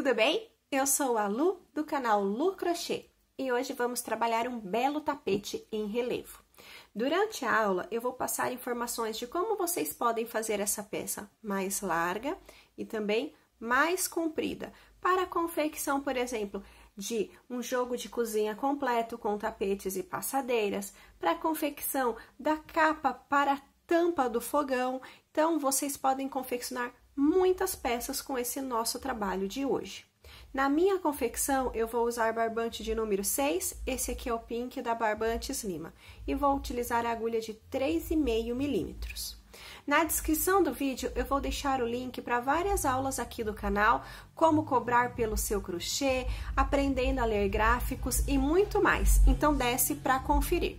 tudo bem? Eu sou a Lu do canal Lu Crochê e hoje vamos trabalhar um belo tapete em relevo. Durante a aula eu vou passar informações de como vocês podem fazer essa peça mais larga e também mais comprida. Para a confecção, por exemplo, de um jogo de cozinha completo com tapetes e passadeiras, para a confecção da capa para a tampa do fogão. Então vocês podem confeccionar muitas peças com esse nosso trabalho de hoje. Na minha confecção, eu vou usar barbante de número 6, esse aqui é o pink da Barbantes Lima, e vou utilizar a agulha de 3,5 milímetros. Na descrição do vídeo eu vou deixar o link para várias aulas aqui do canal, como cobrar pelo seu crochê, aprendendo a ler gráficos e muito mais. Então desce para conferir.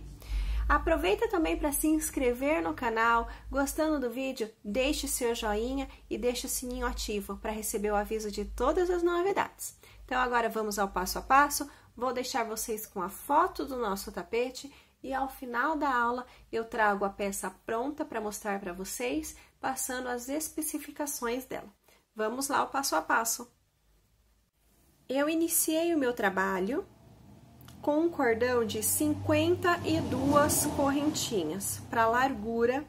Aproveita também para se inscrever no canal. Gostando do vídeo, deixe seu joinha e deixe o sininho ativo para receber o aviso de todas as novidades. Então agora vamos ao passo a passo. Vou deixar vocês com a foto do nosso tapete e ao final da aula eu trago a peça pronta para mostrar para vocês, passando as especificações dela. Vamos lá ao passo a passo. Eu iniciei o meu trabalho com um cordão de 52 correntinhas para a largura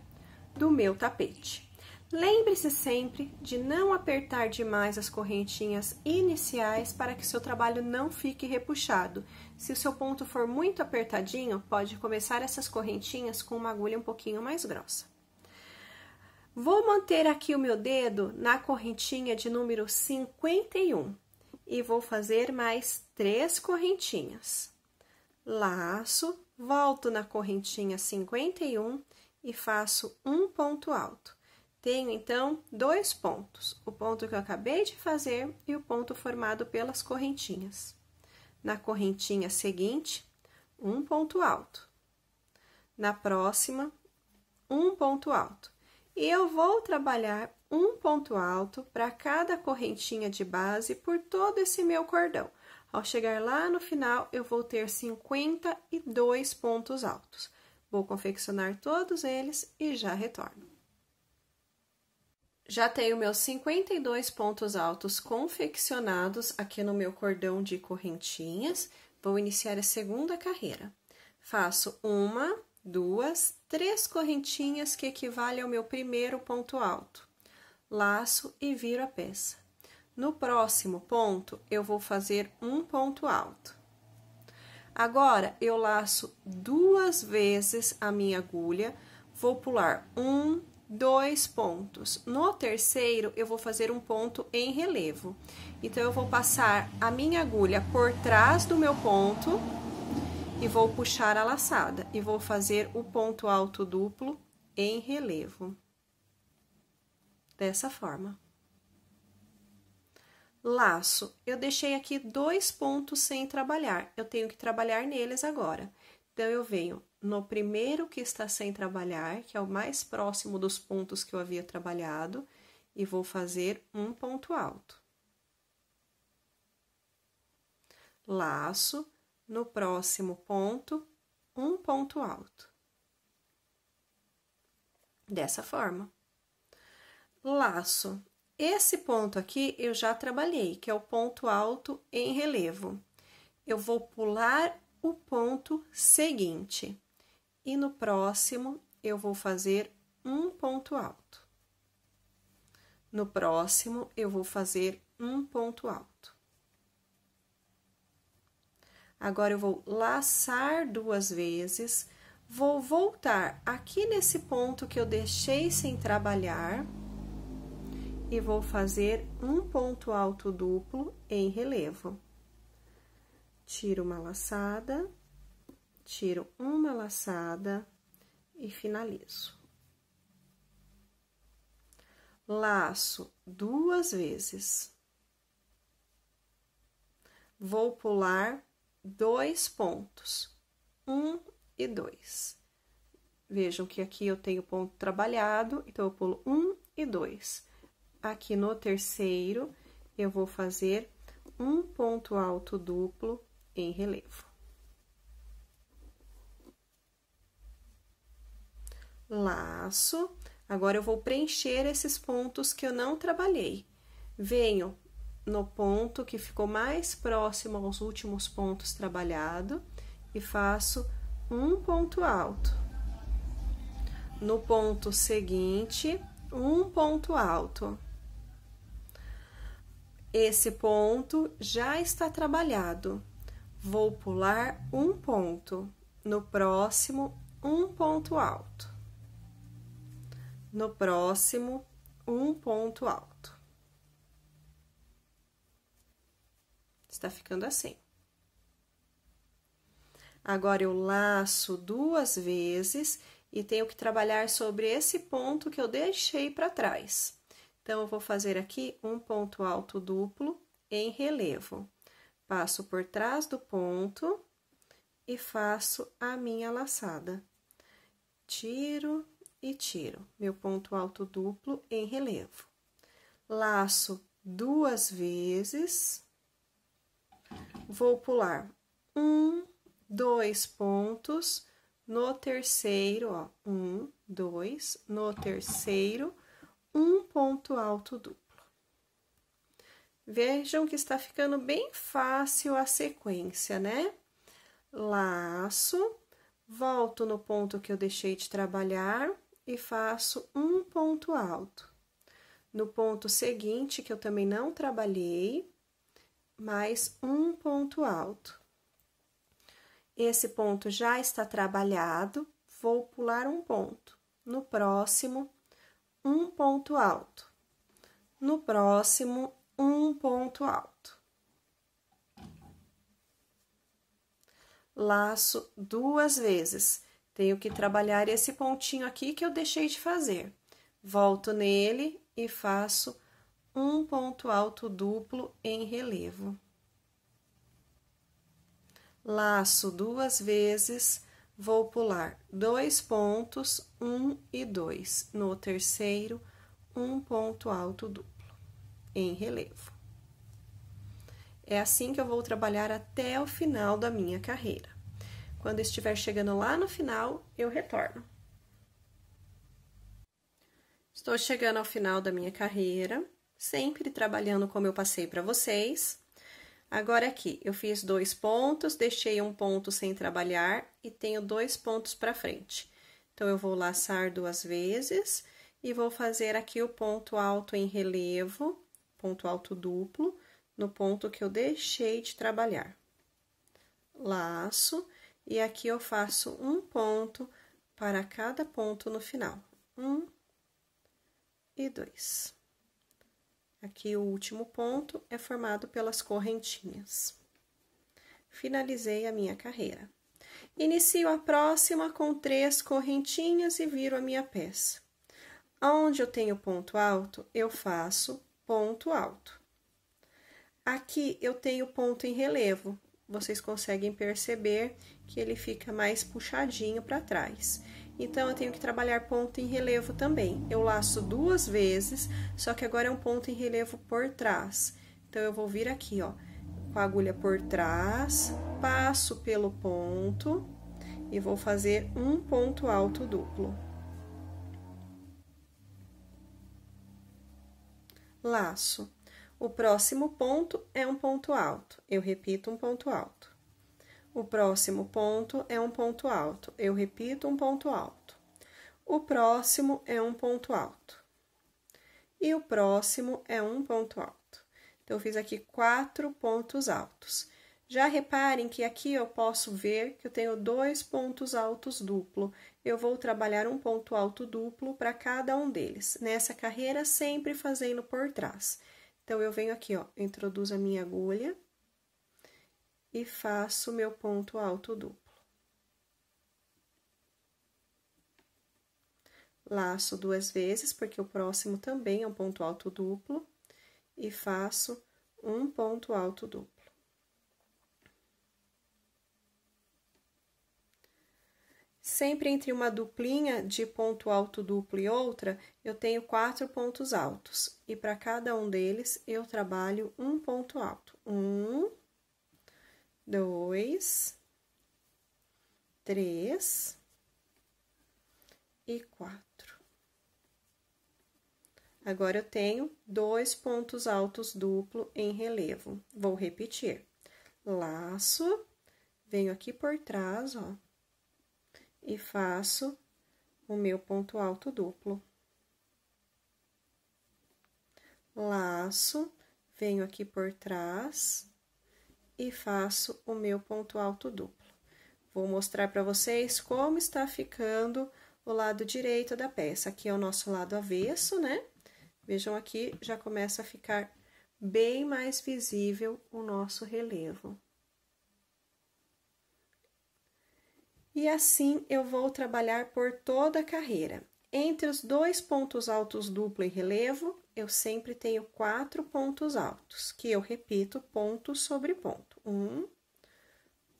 do meu tapete. Lembre-se sempre de não apertar demais as correntinhas iniciais para que seu trabalho não fique repuxado. Se o seu ponto for muito apertadinho, pode começar essas correntinhas com uma agulha um pouquinho mais grossa. Vou manter aqui o meu dedo na correntinha de número 51 e vou fazer mais três correntinhas laço, volto na correntinha 51 e faço um ponto alto. Tenho, então, dois pontos, o ponto que eu acabei de fazer e o ponto formado pelas correntinhas. Na correntinha seguinte, um ponto alto. Na próxima, um ponto alto. E eu vou trabalhar um ponto alto para cada correntinha de base por todo esse meu cordão ao chegar lá no final, eu vou ter 52 pontos altos. Vou confeccionar todos eles e já retorno. Já tenho meus 52 pontos altos confeccionados aqui no meu cordão de correntinhas. Vou iniciar a segunda carreira. Faço uma, duas, três correntinhas que equivale ao meu primeiro ponto alto. Laço e viro a peça. No próximo ponto, eu vou fazer um ponto alto. Agora, eu laço duas vezes a minha agulha, vou pular um, dois pontos. No terceiro, eu vou fazer um ponto em relevo. Então, eu vou passar a minha agulha por trás do meu ponto e vou puxar a laçada. E vou fazer o ponto alto duplo em relevo. Dessa forma. Laço, eu deixei aqui dois pontos sem trabalhar, eu tenho que trabalhar neles agora. Então, eu venho no primeiro que está sem trabalhar, que é o mais próximo dos pontos que eu havia trabalhado, e vou fazer um ponto alto. Laço, no próximo ponto, um ponto alto. Dessa forma. Laço, esse ponto aqui eu já trabalhei, que é o ponto alto em relevo. Eu vou pular o ponto seguinte e no próximo eu vou fazer um ponto alto. No próximo eu vou fazer um ponto alto. Agora eu vou laçar duas vezes, vou voltar aqui nesse ponto que eu deixei sem trabalhar e vou fazer um ponto alto duplo em relevo. Tiro uma laçada, tiro uma laçada e finalizo. Laço duas vezes. Vou pular dois pontos, um e dois. Vejam que aqui eu tenho ponto trabalhado, então eu pulo um e dois Aqui no terceiro, eu vou fazer um ponto alto duplo em relevo. Laço. Agora, eu vou preencher esses pontos que eu não trabalhei. Venho no ponto que ficou mais próximo aos últimos pontos trabalhado e faço um ponto alto. No ponto seguinte, um ponto alto. Esse ponto já está trabalhado. Vou pular um ponto. No próximo, um ponto alto. No próximo, um ponto alto. Está ficando assim. Agora, eu laço duas vezes e tenho que trabalhar sobre esse ponto que eu deixei para trás. Então, eu vou fazer aqui um ponto alto duplo em relevo. Passo por trás do ponto e faço a minha laçada. Tiro e tiro meu ponto alto duplo em relevo. Laço duas vezes. Vou pular um, dois pontos no terceiro, ó, um, dois, no terceiro um ponto alto duplo. Vejam que está ficando bem fácil a sequência, né? Laço, volto no ponto que eu deixei de trabalhar e faço um ponto alto. No ponto seguinte, que eu também não trabalhei, mais um ponto alto. Esse ponto já está trabalhado, vou pular um ponto. No próximo, um ponto alto. No próximo, um ponto alto. Laço duas vezes. Tenho que trabalhar esse pontinho aqui que eu deixei de fazer. Volto nele e faço um ponto alto duplo em relevo. Laço duas vezes vou pular dois pontos, um e dois. No terceiro, um ponto alto duplo em relevo. É assim que eu vou trabalhar até o final da minha carreira. Quando estiver chegando lá no final, eu retorno. Estou chegando ao final da minha carreira, sempre trabalhando como eu passei para vocês. Agora aqui, eu fiz dois pontos, deixei um ponto sem trabalhar e tenho dois pontos para frente. Então, eu vou laçar duas vezes e vou fazer aqui o ponto alto em relevo, ponto alto duplo, no ponto que eu deixei de trabalhar. Laço, e aqui eu faço um ponto para cada ponto no final. Um e dois. Aqui o último ponto é formado pelas correntinhas. Finalizei a minha carreira. Inicio a próxima com três correntinhas e viro a minha peça. Onde eu tenho ponto alto, eu faço ponto alto. Aqui eu tenho ponto em relevo. Vocês conseguem perceber que ele fica mais puxadinho para trás então eu tenho que trabalhar ponto em relevo também. Eu laço duas vezes, só que agora é um ponto em relevo por trás. Então, eu vou vir aqui, ó, com a agulha por trás, passo pelo ponto e vou fazer um ponto alto duplo. Laço. O próximo ponto é um ponto alto. Eu repito um ponto alto. O próximo ponto é um ponto alto. Eu repito, um ponto alto. O próximo é um ponto alto. E o próximo é um ponto alto. Então, eu fiz aqui quatro pontos altos. Já reparem que aqui eu posso ver que eu tenho dois pontos altos duplo. Eu vou trabalhar um ponto alto duplo para cada um deles. Nessa carreira, sempre fazendo por trás. Então, eu venho aqui, ó, introduzo a minha agulha e faço meu ponto alto duplo. Laço duas vezes, porque o próximo também é um ponto alto duplo, e faço um ponto alto duplo. Sempre entre uma duplinha de ponto alto duplo e outra, eu tenho quatro pontos altos. E para cada um deles, eu trabalho um ponto alto. Um, dois, três e quatro. Agora, eu tenho dois pontos altos duplo em relevo. Vou repetir. Laço, venho aqui por trás, ó, e faço o meu ponto alto duplo. Laço, venho aqui por trás e faço o meu ponto alto duplo. Vou mostrar para vocês como está ficando o lado direito da peça. Aqui é o nosso lado avesso, né? Vejam aqui, já começa a ficar bem mais visível o nosso relevo. E assim eu vou trabalhar por toda a carreira. Entre os dois pontos altos duplo e relevo, eu sempre tenho quatro pontos altos, que eu repito ponto sobre ponto. Um,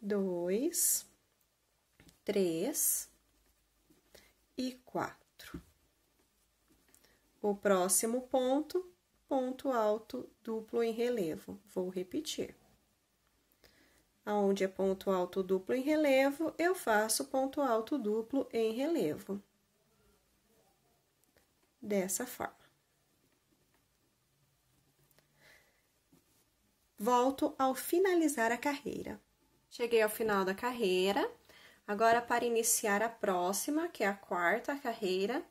dois, três e quatro. O próximo ponto, ponto alto duplo em relevo. Vou repetir. Aonde é ponto alto duplo em relevo, eu faço ponto alto duplo em relevo dessa forma. Volto ao finalizar a carreira. Cheguei ao final da carreira. Agora, para iniciar a próxima, que é a quarta carreira,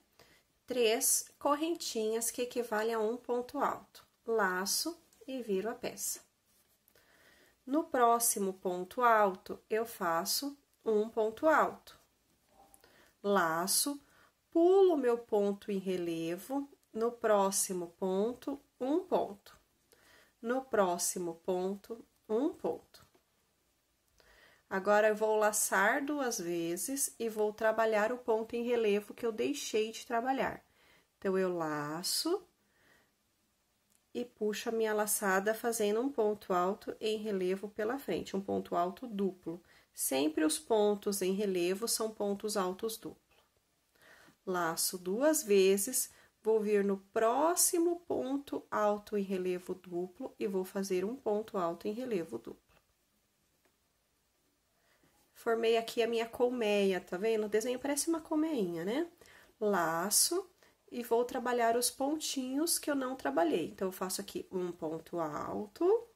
três correntinhas que equivalem a um ponto alto, laço e viro a peça. No próximo ponto alto, eu faço um ponto alto, laço, pulo meu ponto em relevo, no próximo ponto, um ponto. No próximo ponto, um ponto. Agora, eu vou laçar duas vezes e vou trabalhar o ponto em relevo que eu deixei de trabalhar. Então, eu laço e puxo a minha laçada fazendo um ponto alto em relevo pela frente, um ponto alto duplo. Sempre os pontos em relevo são pontos altos duplos laço duas vezes, vou vir no próximo ponto alto em relevo duplo e vou fazer um ponto alto em relevo duplo. Formei aqui a minha colmeia, tá vendo? O desenho parece uma colmeinha, né? Laço e vou trabalhar os pontinhos que eu não trabalhei. Então, eu faço aqui um ponto alto.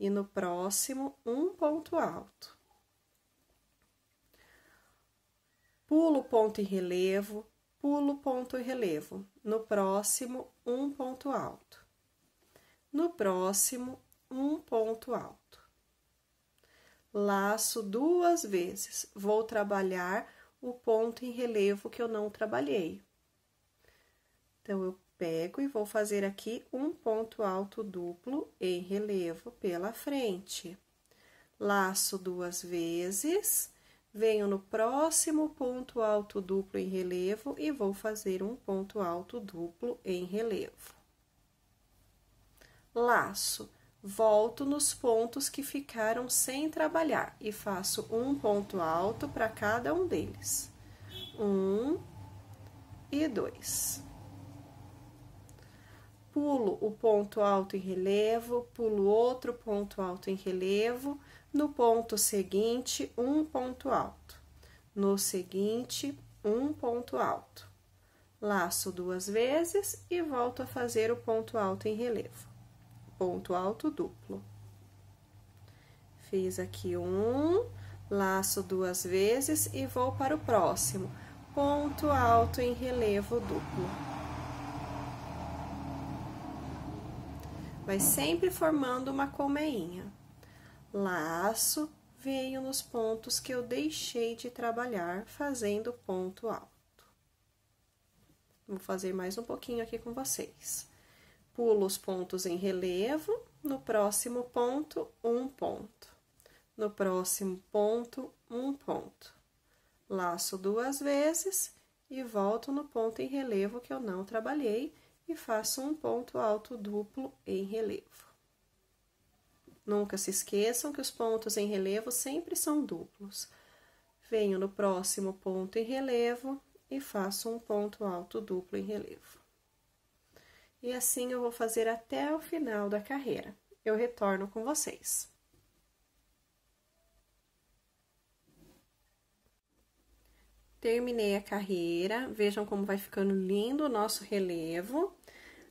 E no próximo, um ponto alto. pulo ponto e relevo, pulo ponto e relevo. No próximo, um ponto alto. No próximo, um ponto alto. Laço duas vezes. Vou trabalhar o ponto em relevo que eu não trabalhei. Então, eu pego e vou fazer aqui um ponto alto duplo em relevo pela frente. Laço duas vezes Venho no próximo ponto alto duplo em relevo e vou fazer um ponto alto duplo em relevo. Laço. Volto nos pontos que ficaram sem trabalhar e faço um ponto alto para cada um deles. Um e dois. Pulo o ponto alto em relevo, pulo outro ponto alto em relevo no ponto seguinte, um ponto alto. No seguinte, um ponto alto. Laço duas vezes e volto a fazer o ponto alto em relevo. Ponto alto duplo. Fiz aqui um, laço duas vezes e vou para o próximo. Ponto alto em relevo duplo. Vai sempre formando uma colmeinha. Laço, venho nos pontos que eu deixei de trabalhar fazendo ponto alto. Vou fazer mais um pouquinho aqui com vocês. Pulo os pontos em relevo, no próximo ponto, um ponto. No próximo ponto, um ponto. Laço duas vezes e volto no ponto em relevo que eu não trabalhei e faço um ponto alto duplo em relevo. Nunca se esqueçam que os pontos em relevo sempre são duplos. Venho no próximo ponto em relevo e faço um ponto alto duplo em relevo. E assim eu vou fazer até o final da carreira. Eu retorno com vocês. Terminei a carreira, vejam como vai ficando lindo o nosso relevo.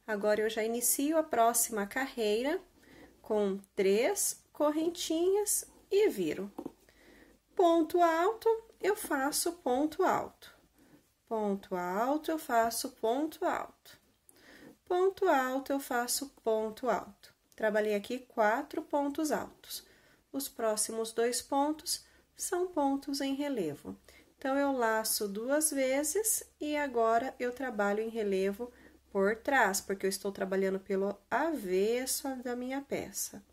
Agora, eu já inicio a próxima carreira com três correntinhas e viro. Ponto alto, eu faço ponto alto. Ponto alto, eu faço ponto alto. Ponto alto, eu faço ponto alto. Trabalhei aqui quatro pontos altos. Os próximos dois pontos são pontos em relevo. Então, eu laço duas vezes e agora eu trabalho em relevo por trás, porque eu estou trabalhando pelo avesso da minha peça.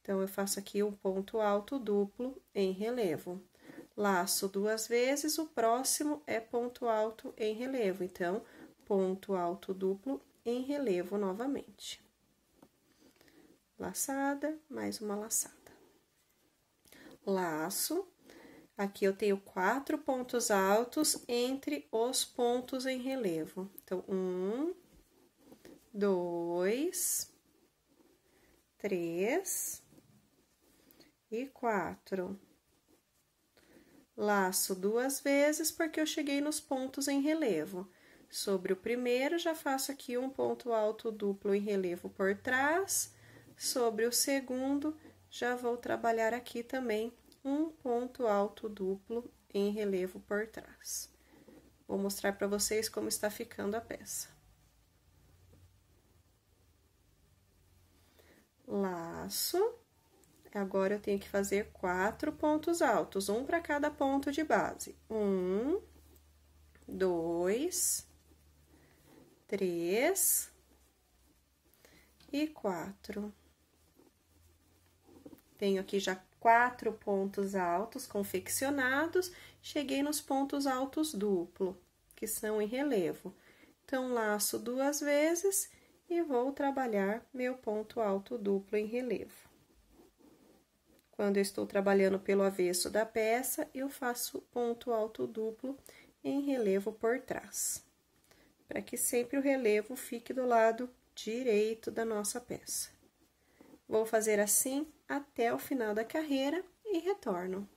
Então, eu faço aqui um ponto alto duplo em relevo. Laço duas vezes, o próximo é ponto alto em relevo. Então, ponto alto duplo em relevo novamente. Laçada, mais uma laçada. Laço, Aqui eu tenho quatro pontos altos entre os pontos em relevo. Então, um, dois, três e quatro. Laço duas vezes porque eu cheguei nos pontos em relevo. Sobre o primeiro, já faço aqui um ponto alto duplo em relevo por trás. Sobre o segundo, já vou trabalhar aqui também um ponto alto duplo em relevo por trás. Vou mostrar para vocês como está ficando a peça. Laço. Agora, eu tenho que fazer quatro pontos altos, um para cada ponto de base. Um, dois, três e quatro. Tenho aqui já quatro pontos altos confeccionados, cheguei nos pontos altos duplo, que são em relevo. Então, laço duas vezes e vou trabalhar meu ponto alto duplo em relevo. Quando eu estou trabalhando pelo avesso da peça, eu faço ponto alto duplo em relevo por trás, para que sempre o relevo fique do lado direito da nossa peça. Vou fazer assim até o final da carreira e retorno.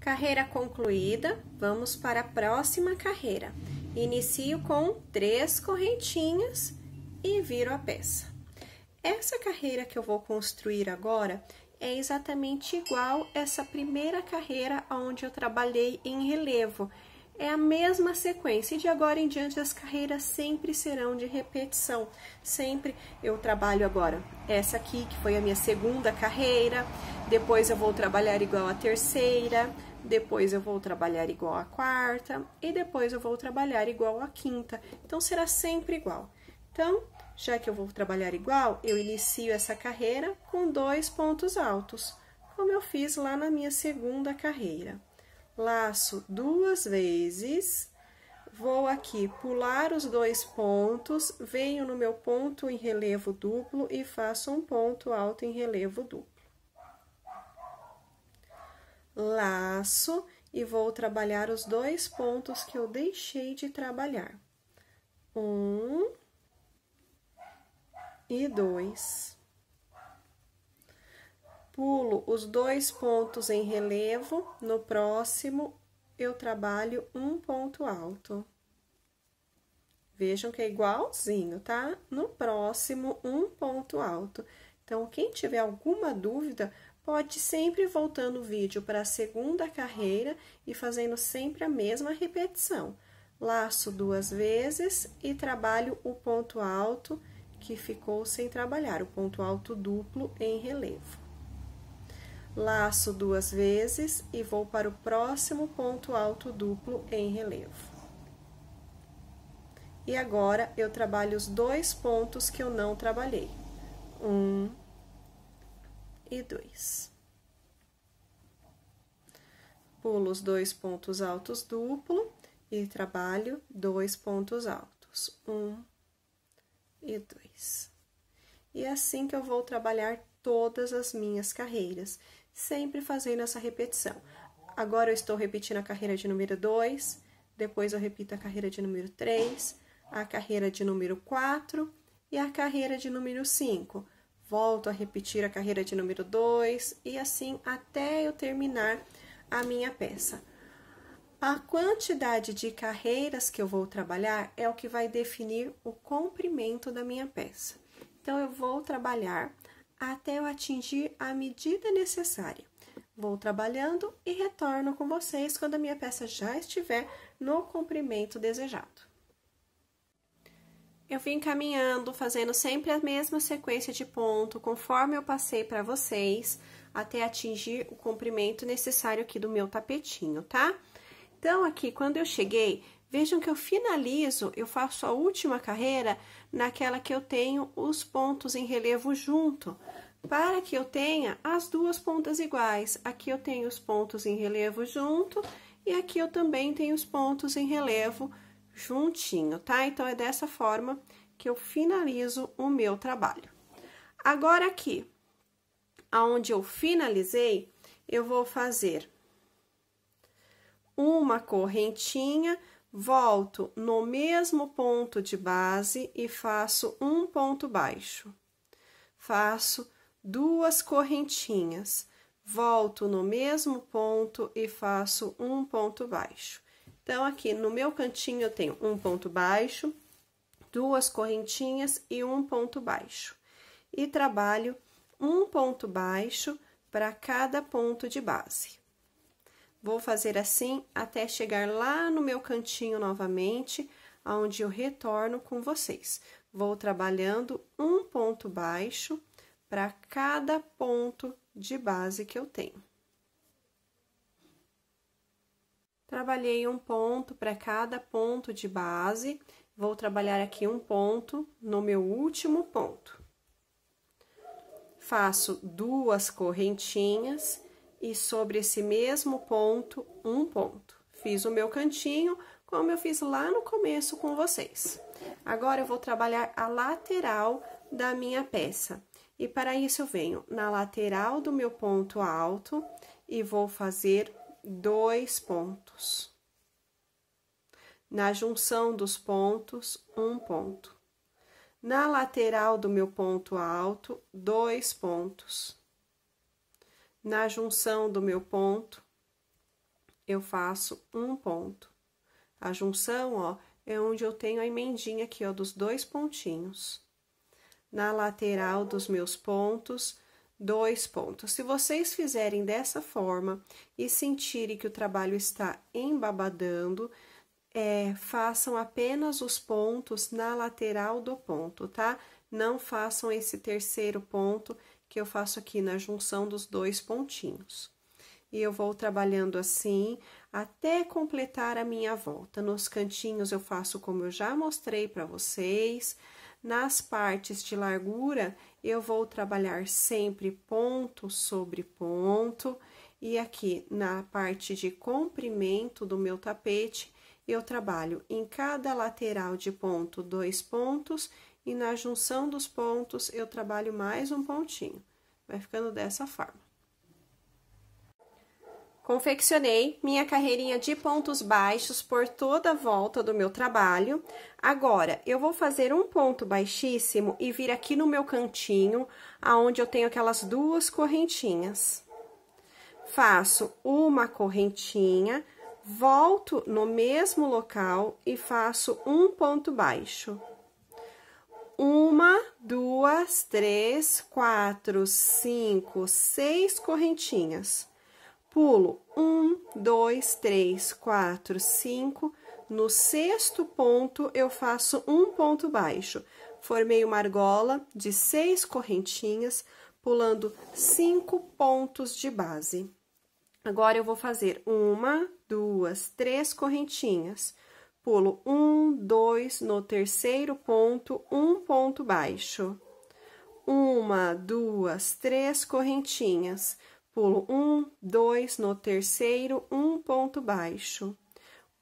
Carreira concluída, vamos para a próxima carreira. Inicio com três correntinhas e viro a peça. Essa carreira que eu vou construir agora é exatamente igual essa primeira carreira onde eu trabalhei em relevo, é a mesma sequência. E de agora em diante, as carreiras sempre serão de repetição. Sempre eu trabalho agora essa aqui, que foi a minha segunda carreira, depois eu vou trabalhar igual a terceira, depois eu vou trabalhar igual a quarta, e depois eu vou trabalhar igual a quinta. Então, será sempre igual. Então, já que eu vou trabalhar igual, eu inicio essa carreira com dois pontos altos, como eu fiz lá na minha segunda carreira laço duas vezes, vou aqui pular os dois pontos, venho no meu ponto em relevo duplo e faço um ponto alto em relevo duplo. Laço e vou trabalhar os dois pontos que eu deixei de trabalhar. Um e dois pulo os dois pontos em relevo, no próximo eu trabalho um ponto alto. Vejam que é igualzinho, tá? No próximo, um ponto alto. Então, quem tiver alguma dúvida, pode sempre voltando o vídeo para a segunda carreira e fazendo sempre a mesma repetição. Laço duas vezes e trabalho o ponto alto que ficou sem trabalhar, o ponto alto duplo em relevo. Laço duas vezes e vou para o próximo ponto alto duplo em relevo. E agora, eu trabalho os dois pontos que eu não trabalhei. Um e dois. Pulo os dois pontos altos duplo e trabalho dois pontos altos. Um e dois. E é assim que eu vou trabalhar todas as minhas carreiras sempre fazendo essa repetição. Agora eu estou repetindo a carreira de número 2, depois eu repito a carreira de número 3, a carreira de número 4 e a carreira de número 5. Volto a repetir a carreira de número 2 e assim até eu terminar a minha peça. A quantidade de carreiras que eu vou trabalhar é o que vai definir o comprimento da minha peça. Então, eu vou trabalhar até eu atingir a medida necessária. Vou trabalhando e retorno com vocês quando a minha peça já estiver no comprimento desejado. Eu vim caminhando, fazendo sempre a mesma sequência de ponto, conforme eu passei para vocês, até atingir o comprimento necessário aqui do meu tapetinho, tá? Então, aqui, quando eu cheguei, Vejam que eu finalizo, eu faço a última carreira naquela que eu tenho os pontos em relevo junto, para que eu tenha as duas pontas iguais. Aqui eu tenho os pontos em relevo junto e aqui eu também tenho os pontos em relevo juntinho, tá? Então, é dessa forma que eu finalizo o meu trabalho. Agora, aqui, aonde eu finalizei, eu vou fazer uma correntinha volto no mesmo ponto de base e faço um ponto baixo. Faço duas correntinhas, volto no mesmo ponto e faço um ponto baixo. Então, aqui no meu cantinho, eu tenho um ponto baixo, duas correntinhas e um ponto baixo. E trabalho um ponto baixo para cada ponto de base. Vou fazer assim até chegar lá no meu cantinho novamente, aonde eu retorno com vocês. Vou trabalhando um ponto baixo para cada ponto de base que eu tenho. Trabalhei um ponto para cada ponto de base, vou trabalhar aqui um ponto no meu último ponto. Faço duas correntinhas e sobre esse mesmo ponto, um ponto. Fiz o meu cantinho, como eu fiz lá no começo com vocês. Agora, eu vou trabalhar a lateral da minha peça. E para isso, eu venho na lateral do meu ponto alto e vou fazer dois pontos. Na junção dos pontos, um ponto. Na lateral do meu ponto alto, dois pontos. Na junção do meu ponto, eu faço um ponto. A junção, ó, é onde eu tenho a emendinha aqui, ó, dos dois pontinhos. Na lateral dos meus pontos, dois pontos. Se vocês fizerem dessa forma e sentirem que o trabalho está embabadando, é, façam apenas os pontos na lateral do ponto, tá? Não façam esse terceiro ponto, que eu faço aqui na junção dos dois pontinhos. E eu vou trabalhando assim até completar a minha volta. Nos cantinhos eu faço como eu já mostrei para vocês. Nas partes de largura, eu vou trabalhar sempre ponto sobre ponto. E aqui na parte de comprimento do meu tapete, eu trabalho em cada lateral de ponto dois pontos e na junção dos pontos eu trabalho mais um pontinho. Vai ficando dessa forma. Confeccionei minha carreirinha de pontos baixos por toda a volta do meu trabalho. Agora, eu vou fazer um ponto baixíssimo e vir aqui no meu cantinho, aonde eu tenho aquelas duas correntinhas. Faço uma correntinha, volto no mesmo local e faço um ponto baixo uma, duas, três, quatro, cinco, seis correntinhas. Pulo um, dois, três, quatro, cinco. No sexto ponto, eu faço um ponto baixo. Formei uma argola de seis correntinhas, pulando cinco pontos de base. Agora, eu vou fazer uma, duas, três correntinhas pulo um, dois, no terceiro ponto, um ponto baixo. Uma, duas, três correntinhas. Pulo um, dois, no terceiro, um ponto baixo.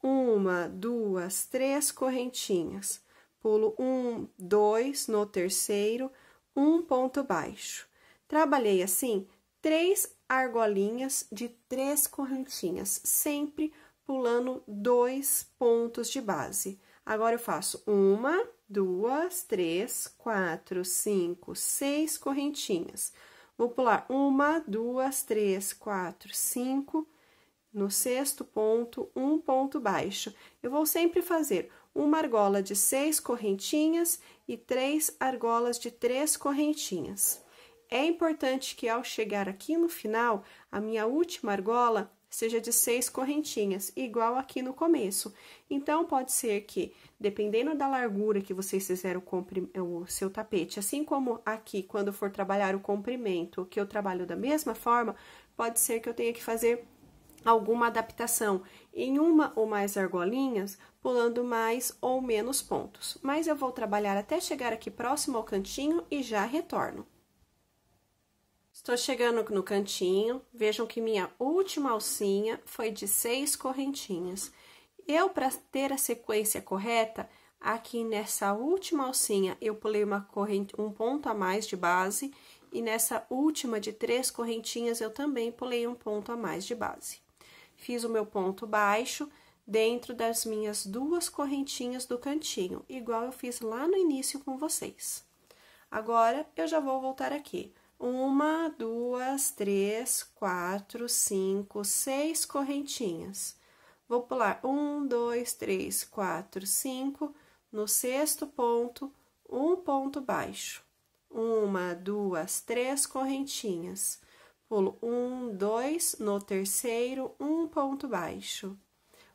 Uma, duas, três correntinhas. Pulo um, dois, no terceiro, um ponto baixo. Trabalhei assim três argolinhas de três correntinhas, sempre pulando dois pontos de base. Agora, eu faço uma, duas, três, quatro, cinco, seis correntinhas. Vou pular uma, duas, três, quatro, cinco, no sexto ponto, um ponto baixo. Eu vou sempre fazer uma argola de seis correntinhas e três argolas de três correntinhas. É importante que ao chegar aqui no final, a minha última argola seja de seis correntinhas, igual aqui no começo. Então, pode ser que, dependendo da largura que vocês fizeram o, seu tapete, assim como aqui, quando for trabalhar o comprimento, que eu trabalho da mesma forma, pode ser que eu tenha que fazer alguma adaptação em uma ou mais argolinhas, pulando mais ou menos pontos. Mas eu vou trabalhar até chegar aqui próximo ao cantinho e já retorno. Estou chegando no cantinho, vejam que minha última alcinha foi de seis correntinhas. Eu, para ter a sequência correta, aqui nessa última alcinha eu pulei uma corrente, um ponto a mais de base, e nessa última de três correntinhas eu também pulei um ponto a mais de base. Fiz o meu ponto baixo dentro das minhas duas correntinhas do cantinho, igual eu fiz lá no início com vocês. Agora, eu já vou voltar aqui uma, duas, três, quatro, cinco, seis correntinhas. Vou pular um, dois, três, quatro, cinco, no sexto ponto, um ponto baixo. Uma, duas, três correntinhas. Pulo um, dois, no terceiro, um ponto baixo.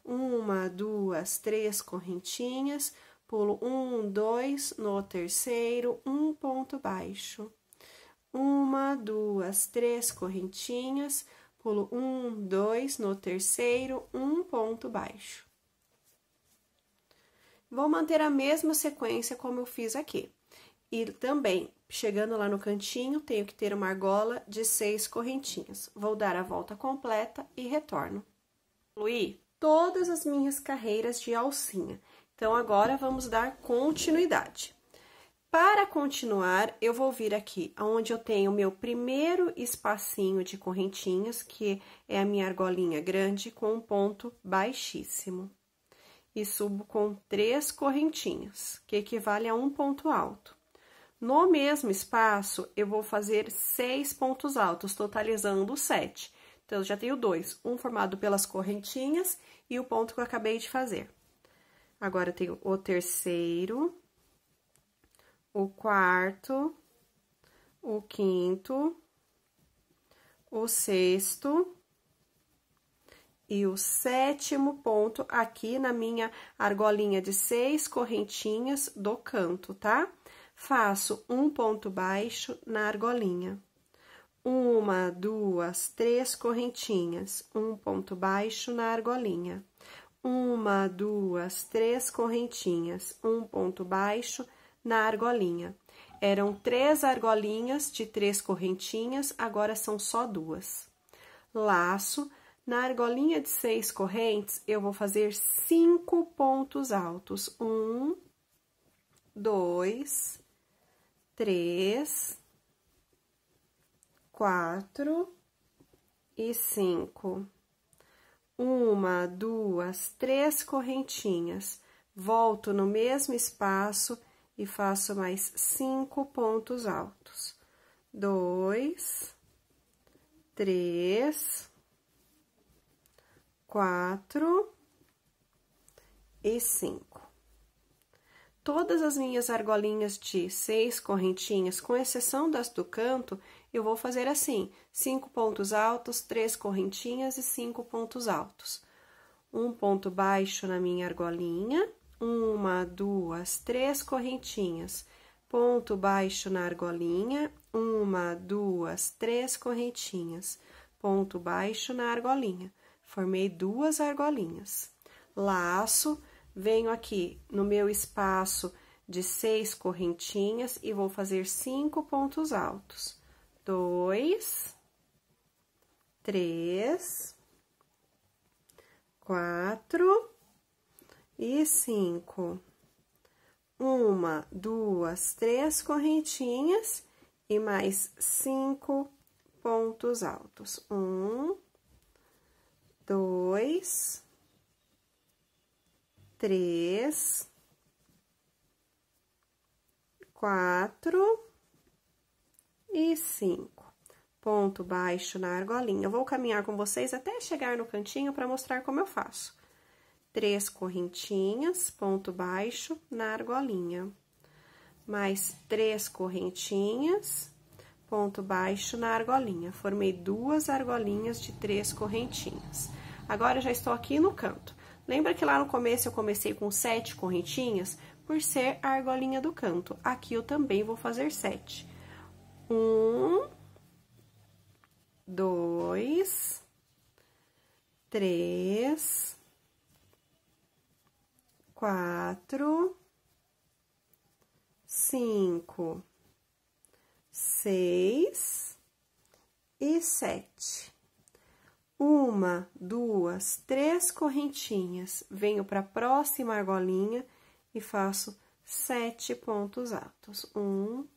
Uma, duas, três correntinhas. Pulo um, dois, no terceiro, um ponto baixo uma, duas, três correntinhas, pulo um, dois, no terceiro, um ponto baixo. Vou manter a mesma sequência como eu fiz aqui. E também, chegando lá no cantinho, tenho que ter uma argola de seis correntinhas. Vou dar a volta completa e retorno. Concluí todas as minhas carreiras de alcinha. Então, agora, vamos dar continuidade. Para continuar, eu vou vir aqui onde eu tenho o meu primeiro espacinho de correntinhas, que é a minha argolinha grande com um ponto baixíssimo. E subo com três correntinhas, que equivale a um ponto alto. No mesmo espaço, eu vou fazer seis pontos altos, totalizando sete. Então, eu já tenho dois, um formado pelas correntinhas e o ponto que eu acabei de fazer. Agora, eu tenho o terceiro, o quarto, o quinto, o sexto e o sétimo ponto aqui na minha argolinha de seis correntinhas do canto, tá? Faço um ponto baixo na argolinha. Uma, duas, três correntinhas, um ponto baixo na argolinha. Uma, duas, três correntinhas, um ponto baixo na argolinha. Eram três argolinhas de três correntinhas, agora são só duas. Laço, na argolinha de seis correntes, eu vou fazer cinco pontos altos. Um, dois, três, quatro e cinco. Uma, duas, três correntinhas. Volto no mesmo espaço e faço mais cinco pontos altos. Dois, três, quatro e cinco. Todas as minhas argolinhas de seis correntinhas, com exceção das do canto, eu vou fazer assim: cinco pontos altos, três correntinhas e cinco pontos altos. Um ponto baixo na minha argolinha uma, duas, três correntinhas. Ponto baixo na argolinha, uma, duas, três correntinhas. Ponto baixo na argolinha. Formei duas argolinhas. Laço, venho aqui no meu espaço de seis correntinhas e vou fazer cinco pontos altos. Dois, três, quatro e cinco. Uma, duas, três correntinhas e mais cinco pontos altos. Um, dois, três, quatro e cinco. Ponto baixo na argolinha. Eu vou caminhar com vocês até chegar no cantinho para mostrar como eu faço três correntinhas, ponto baixo na argolinha. Mais três correntinhas, ponto baixo na argolinha. Formei duas argolinhas de três correntinhas. Agora, já estou aqui no canto. Lembra que lá no começo eu comecei com sete correntinhas? Por ser a argolinha do canto. Aqui eu também vou fazer sete. Um, dois, três, quatro, cinco, seis e sete. Uma, duas, três correntinhas. Venho para a próxima argolinha e faço sete pontos altos. Um,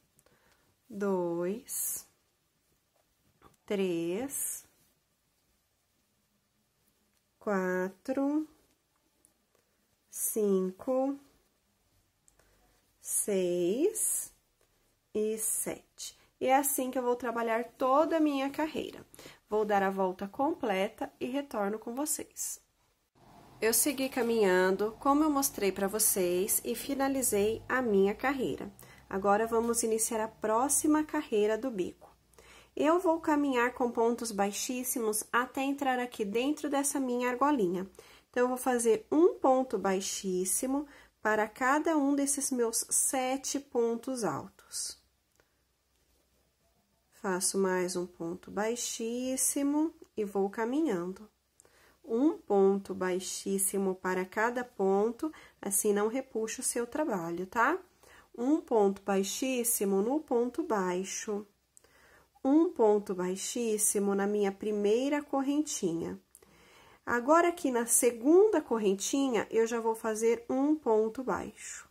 dois, três, quatro, cinco, seis e sete. E é assim que eu vou trabalhar toda a minha carreira. Vou dar a volta completa e retorno com vocês. Eu segui caminhando, como eu mostrei para vocês, e finalizei a minha carreira. Agora, vamos iniciar a próxima carreira do bico. Eu vou caminhar com pontos baixíssimos até entrar aqui dentro dessa minha argolinha. Então, eu vou fazer um ponto baixíssimo para cada um desses meus sete pontos altos. Faço mais um ponto baixíssimo e vou caminhando. Um ponto baixíssimo para cada ponto, assim não repuxa o seu trabalho, tá? Um ponto baixíssimo no ponto baixo. Um ponto baixíssimo na minha primeira correntinha Agora, aqui na segunda correntinha, eu já vou fazer um ponto baixo.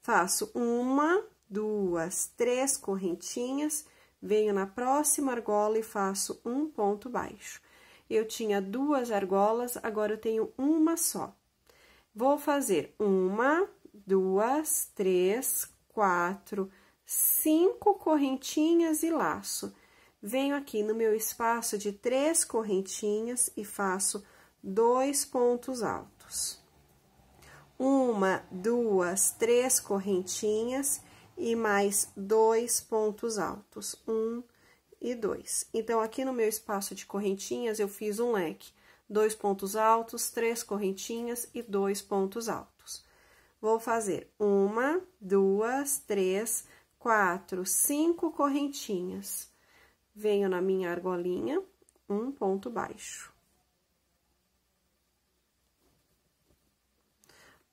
Faço uma, duas, três correntinhas, venho na próxima argola e faço um ponto baixo. Eu tinha duas argolas, agora eu tenho uma só. Vou fazer uma, duas, três, quatro, cinco correntinhas e laço venho aqui no meu espaço de três correntinhas e faço dois pontos altos. Uma, duas, três correntinhas e mais dois pontos altos, um e dois. Então, aqui no meu espaço de correntinhas, eu fiz um leque, dois pontos altos, três correntinhas e dois pontos altos. Vou fazer uma, duas, três, quatro, cinco correntinhas venho na minha argolinha, um ponto baixo.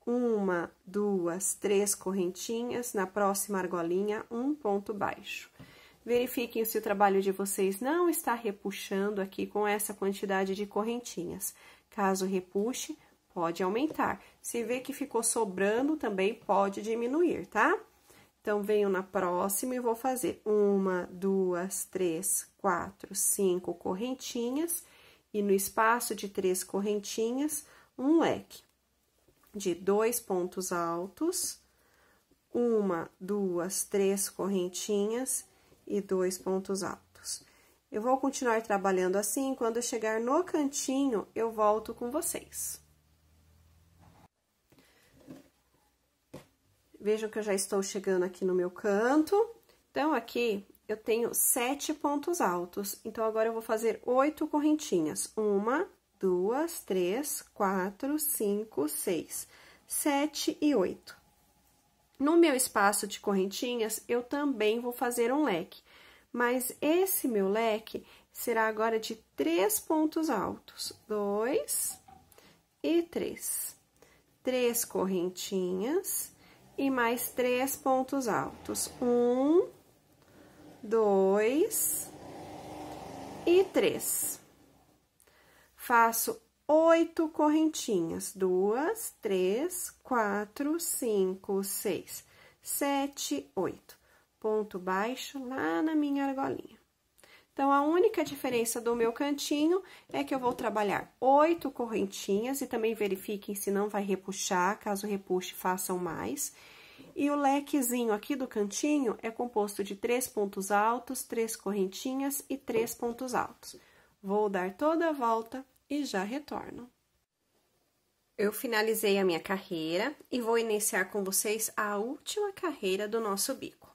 Uma, duas, três correntinhas, na próxima argolinha, um ponto baixo. Verifiquem se o trabalho de vocês não está repuxando aqui com essa quantidade de correntinhas. Caso repuxe, pode aumentar. Se vê que ficou sobrando, também pode diminuir, tá? Então, venho na próxima e vou fazer uma, duas, três, quatro, cinco correntinhas. E no espaço de três correntinhas, um leque de dois pontos altos, uma, duas, três correntinhas e dois pontos altos. Eu vou continuar trabalhando assim, quando eu chegar no cantinho, eu volto com vocês. Vejam que eu já estou chegando aqui no meu canto. Então, aqui eu tenho sete pontos altos. Então, agora eu vou fazer oito correntinhas. Uma, duas, três, quatro, cinco, seis, sete e oito. No meu espaço de correntinhas, eu também vou fazer um leque. Mas esse meu leque será agora de três pontos altos. Dois e três. Três correntinhas e mais três pontos altos. Um, dois e três. Faço oito correntinhas. Duas, três, quatro, cinco, seis, sete, oito. Ponto baixo lá na minha argolinha. Então, a única diferença do meu cantinho é que eu vou trabalhar oito correntinhas e também verifiquem se não vai repuxar, caso repuxe, façam mais. E o lequezinho aqui do cantinho é composto de três pontos altos, três correntinhas e três pontos altos. Vou dar toda a volta e já retorno. Eu finalizei a minha carreira e vou iniciar com vocês a última carreira do nosso bico.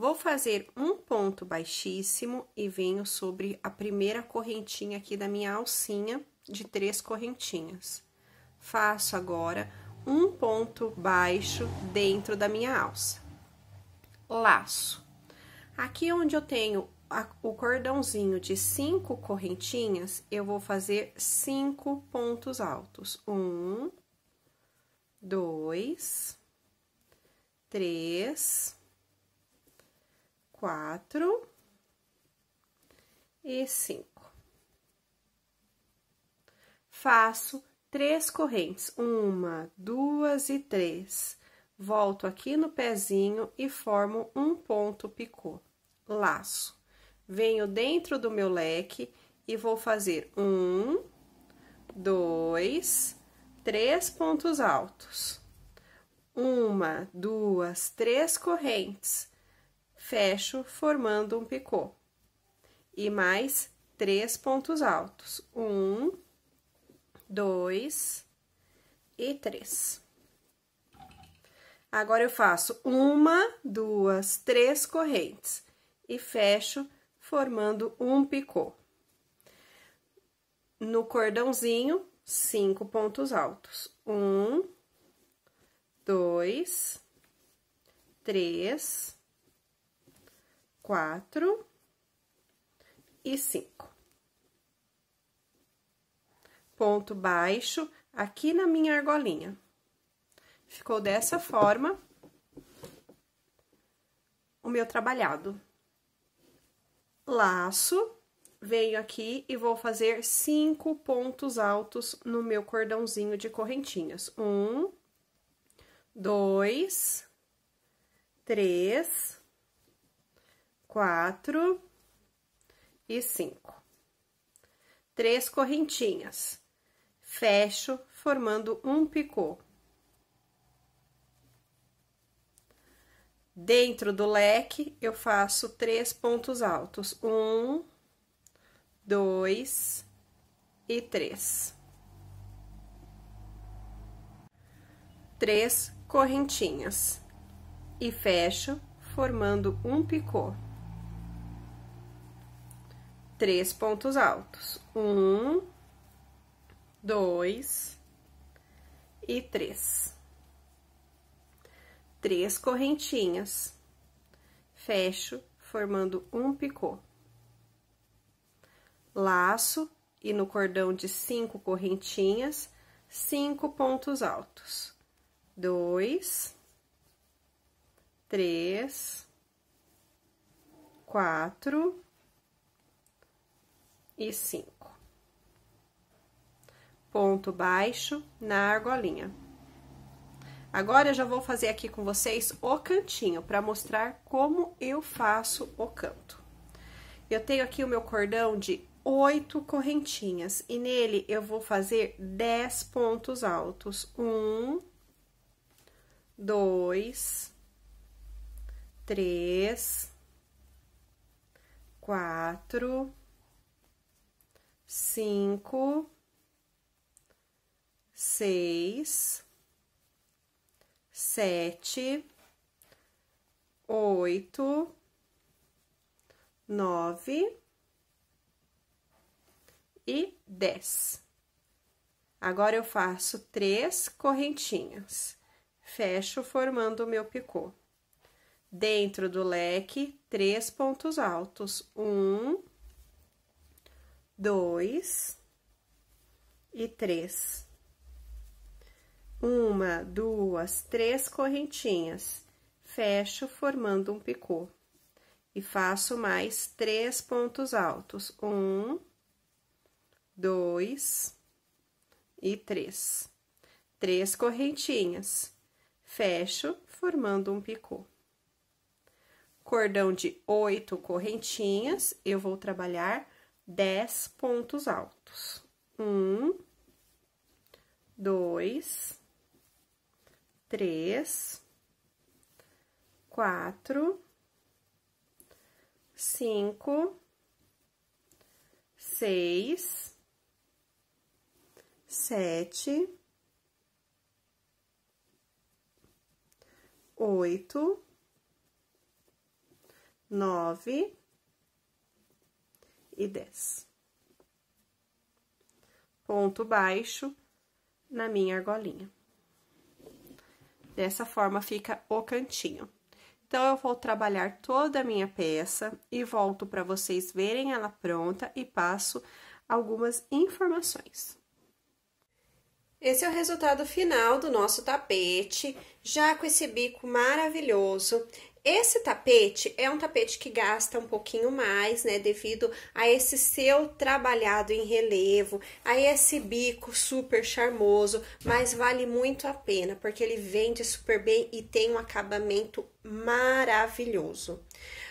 Vou fazer um ponto baixíssimo e venho sobre a primeira correntinha aqui da minha alcinha de três correntinhas. Faço agora um ponto baixo dentro da minha alça. Laço. Aqui onde eu tenho a, o cordãozinho de cinco correntinhas, eu vou fazer cinco pontos altos. Um, dois, três quatro e cinco. Faço três correntes, uma, duas e três. Volto aqui no pezinho e formo um ponto picô. Laço. Venho dentro do meu leque e vou fazer um, dois, três pontos altos. Uma, duas, três correntes fecho formando um picô. E mais três pontos altos. Um, dois e três. Agora, eu faço uma, duas, três correntes e fecho formando um picô. No cordãozinho, cinco pontos altos. Um, dois, três quatro e cinco. Ponto baixo aqui na minha argolinha. Ficou dessa forma o meu trabalhado. Laço, venho aqui e vou fazer cinco pontos altos no meu cordãozinho de correntinhas. Um, dois, três, quatro e cinco. Três correntinhas. Fecho, formando um picô. Dentro do leque, eu faço três pontos altos. Um, dois e três. Três correntinhas. E fecho, formando um picô três pontos altos. Um, dois e três. Três correntinhas. Fecho, formando um picô. Laço e no cordão de cinco correntinhas, cinco pontos altos. Dois, três, quatro e cinco. Ponto baixo na argolinha. Agora, eu já vou fazer aqui com vocês o cantinho, para mostrar como eu faço o canto. Eu tenho aqui o meu cordão de oito correntinhas, e nele eu vou fazer dez pontos altos. Um, dois, três, quatro, cinco, seis, sete, oito, nove e dez. Agora, eu faço três correntinhas, fecho formando o meu picô. Dentro do leque, três pontos altos. Um, dois e três. Uma, duas, três correntinhas. Fecho formando um picô. E faço mais três pontos altos. Um, dois e três. Três correntinhas. Fecho formando um picô cordão de oito correntinhas, eu vou trabalhar dez pontos altos. Um, dois, três, quatro, cinco, seis, sete, oito, nove, e 10. Ponto baixo na minha argolinha. Dessa forma, fica o cantinho. Então, eu vou trabalhar toda a minha peça e volto para vocês verem ela pronta e passo algumas informações. Esse é o resultado final do nosso tapete, já com esse bico maravilhoso. Esse tapete é um tapete que gasta um pouquinho mais, né, devido a esse seu trabalhado em relevo, a esse bico super charmoso, mas vale muito a pena, porque ele vende super bem e tem um acabamento maravilhoso.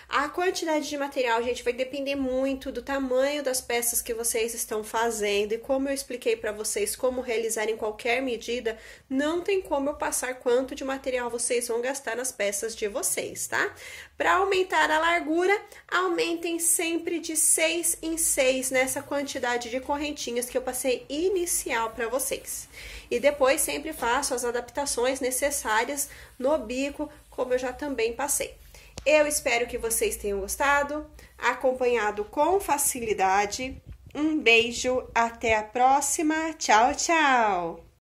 A quantidade de material, gente, vai depender muito do tamanho das peças que vocês estão fazendo. E como eu expliquei para vocês como realizar em qualquer medida, não tem como eu passar quanto de material vocês vão gastar nas peças de vocês, tá? Para aumentar a largura, aumentem sempre de 6 em 6 nessa quantidade de correntinhas que eu passei inicial para vocês. E depois sempre faço as adaptações necessárias no bico, como eu já também passei. Eu espero que vocês tenham gostado, acompanhado com facilidade. Um beijo, até a próxima. Tchau, tchau!